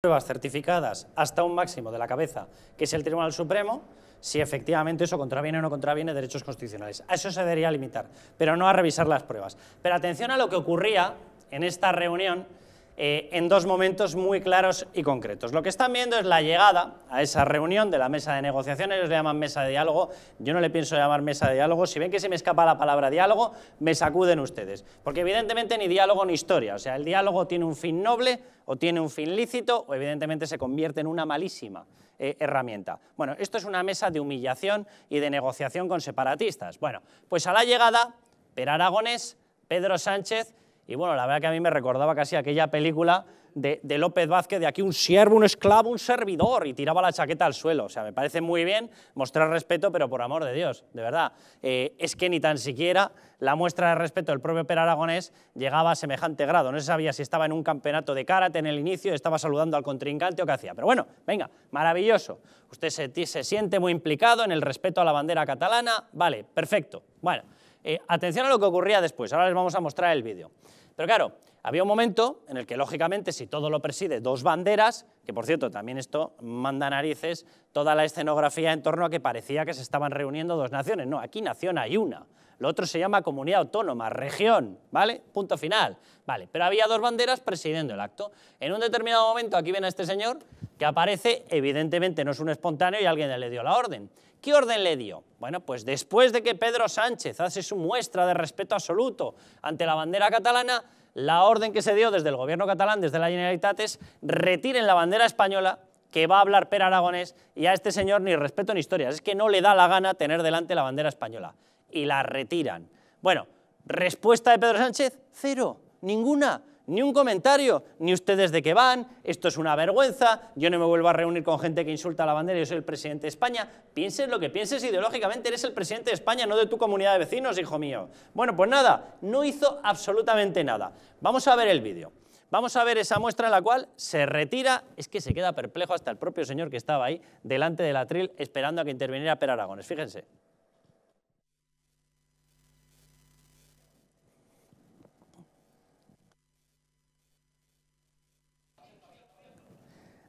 pruebas certificadas hasta un máximo de la cabeza, que es el Tribunal Supremo, si efectivamente eso contraviene o no contraviene derechos constitucionales. A eso se debería limitar, pero no a revisar las pruebas. Pero atención a lo que ocurría en esta reunión eh, en dos momentos muy claros y concretos. Lo que están viendo es la llegada a esa reunión de la mesa de negociaciones, ellos le llaman mesa de diálogo, yo no le pienso llamar mesa de diálogo, si ven que se me escapa la palabra diálogo, me sacuden ustedes, porque evidentemente ni diálogo ni historia, o sea, el diálogo tiene un fin noble o tiene un fin lícito o evidentemente se convierte en una malísima eh, herramienta. Bueno, esto es una mesa de humillación y de negociación con separatistas. Bueno, pues a la llegada, Per Aragonés, Pedro Sánchez y bueno, la verdad que a mí me recordaba casi aquella película de, López Vázquez, de aquí un siervo, un esclavo, un servidor, y tiraba la chaqueta al suelo. O sea, me parece muy bien mostrar respeto, pero por amor de Dios, de verdad. Eh, es que ni tan siquiera la muestra de respeto del propio Per Aragonés llegaba a semejante grado. No se sabía si estaba en un campeonato de karate en el inicio, estaba saludando al contrincante o qué hacía. Pero bueno, venga, maravilloso. Usted se siente muy implicado en el respeto a la bandera catalana, vale, perfecto. Bueno. Eh, atención a lo que ocurría después, ahora les vamos a mostrar el vídeo. Pero claro, había un momento en el que, lógicamente, si todo lo preside dos banderas, que por cierto, también esto manda narices, toda la escenografía en torno a que parecía que se estaban reuniendo dos naciones. No, aquí nación hay una. Lo otro se llama comunidad autónoma, región, ¿vale? Punto final. Vale, pero había dos banderas presidiendo el acto. En un determinado momento, aquí viene este señor que aparece, evidentemente no es un espontáneo y alguien le dio la orden. ¿Qué orden le dio? Bueno, pues después de que Pedro Sánchez hace su muestra de respeto absoluto ante la bandera catalana, la orden que se dio desde el gobierno catalán, desde la Generalitat, es retiren la bandera española que va a hablar Per Aragonés y a este señor ni respeto ni historias. Es que no le da la gana tener delante la bandera española. Y la retiran. Bueno, respuesta de Pedro Sánchez, cero, ninguna ni un comentario, ni ustedes de qué van, esto es una vergüenza, yo no me vuelvo a reunir con gente que insulta la bandera, yo soy el presidente de España, pienses lo que pienses ideológicamente, eres el presidente de España, no de tu comunidad de vecinos, hijo mío. Bueno, pues nada, no hizo absolutamente nada. Vamos a ver el vídeo. Vamos a ver esa muestra en la cual se retira, es que se queda perplejo hasta el propio señor que estaba ahí delante del atril esperando a que interviniera Per Aragones. Fíjense.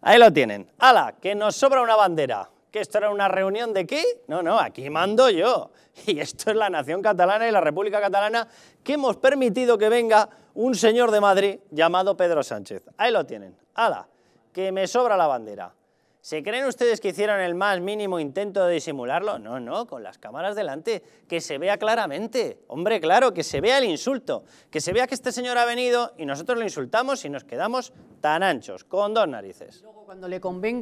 Ahí lo tienen. ¡Hala! Que nos sobra una bandera. ¿Que esto era una reunión de qué? No, no, aquí mando yo. Y esto es la nación catalana y la República Catalana que hemos permitido que venga un señor de Madrid llamado Pedro Sánchez. Ahí lo tienen. ¡Hala! Que me sobra la bandera. ¿Se creen ustedes que hicieron el más mínimo intento de disimularlo? No, no, con las cámaras delante, que se vea claramente. Hombre, claro, que se vea el insulto, que se vea que este señor ha venido y nosotros lo insultamos y nos quedamos tan anchos, con dos narices. cuando le convenga...